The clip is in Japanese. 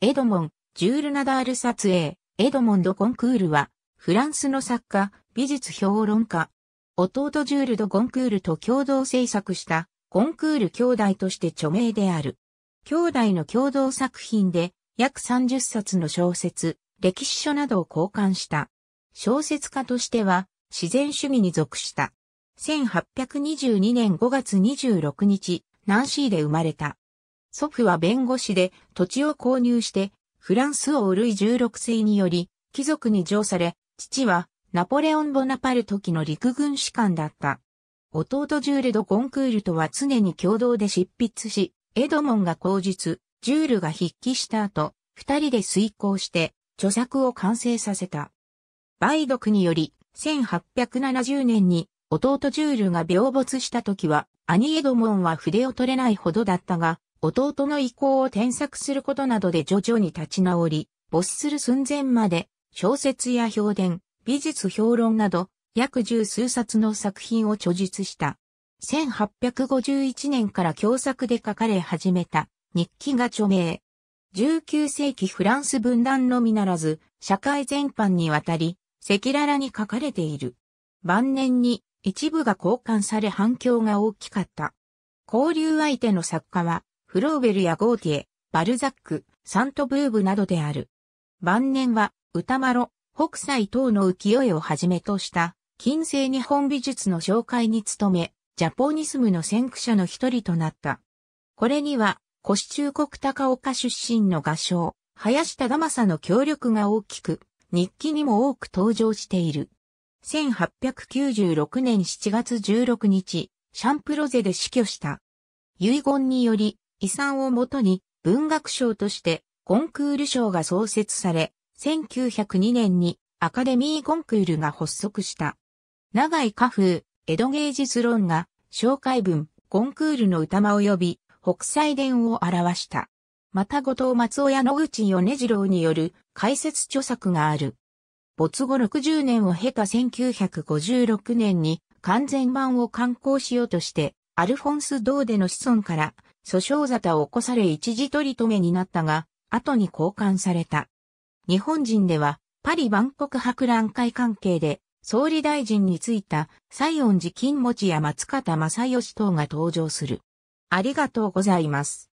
エドモン、ジュール・ナダール撮影、エドモンド・コンクールは、フランスの作家、美術評論家。弟ジュール・ド・ゴンクールと共同制作した、コンクール兄弟として著名である。兄弟の共同作品で、約30冊の小説、歴史書などを交換した。小説家としては、自然主義に属した。1822年5月26日、ナンシーで生まれた。祖父は弁護士で土地を購入してフランス王ルイ16世により貴族に譲され、父はナポレオン・ボナパル時の陸軍士官だった。弟ジュール・ド・コンクールとは常に共同で執筆し、エドモンが口述、ジュールが筆記した後、二人で遂行して著作を完成させた。梅毒により、1870年に弟ジュールが病没した時は、兄エドモンは筆を取れないほどだったが、弟の意向を添削することなどで徐々に立ち直り、没する寸前まで、小説や評伝、美術評論など、約十数冊の作品を著述した。1851年から共作で書かれ始めた日記が著名。19世紀フランス分断のみならず、社会全般にわたり、赤裸々に書かれている。晩年に一部が交換され反響が大きかった。交流相手の作家は、フローベルやゴーティエ、バルザック、サントブーブなどである。晩年は、歌麿、北斎等の浮世絵をはじめとした、近世日本美術の紹介に努め、ジャポニスムの先駆者の一人となった。これには、古中国高岡出身の画商、林玉佐の協力が大きく、日記にも多く登場している。1896年7月16日、シャンプロゼで死去した。遺言により、遺産をもとに文学賞としてコンクール賞が創設され、1902年にアカデミーコンクールが発足した。長井家風、江戸芸術論が紹介文、コンクールの歌間及び北斎伝を表した。また後藤松尾や野口米次郎による解説著作がある。没後60年を経た1956年に完全版を刊行しようとして、アルフォンス・ドーデの子孫から訴訟沙汰を起こされ一時取り留めになったが、後に交換された。日本人では、パリ万国博覧会関係で、総理大臣に就いた、西園寺金持や松方正義等が登場する。ありがとうございます。